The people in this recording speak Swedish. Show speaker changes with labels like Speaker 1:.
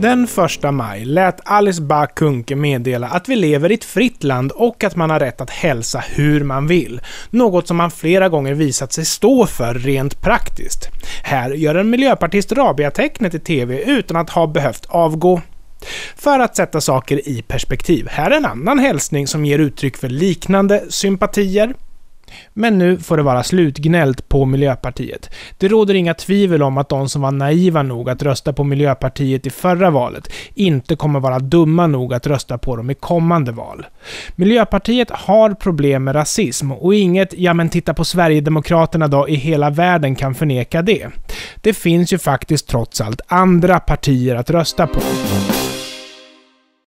Speaker 1: Den 1 maj lät Alice Bah Kuhnke meddela att vi lever i ett fritt land och att man har rätt att hälsa hur man vill. Något som man flera gånger visat sig stå för rent praktiskt. Här gör en miljöpartist rabiatecknet i TV utan att ha behövt avgå. För att sätta saker i perspektiv, här är en annan hälsning som ger uttryck för liknande sympatier. Men nu får det vara slutgnällt på Miljöpartiet. Det råder inga tvivel om att de som var naiva nog att rösta på Miljöpartiet i förra valet inte kommer vara dumma nog att rösta på dem i kommande val. Miljöpartiet har problem med rasism och inget “ja men titta på Sverigedemokraterna då” i hela världen kan förneka det. Det finns ju faktiskt trots allt andra partier att rösta på.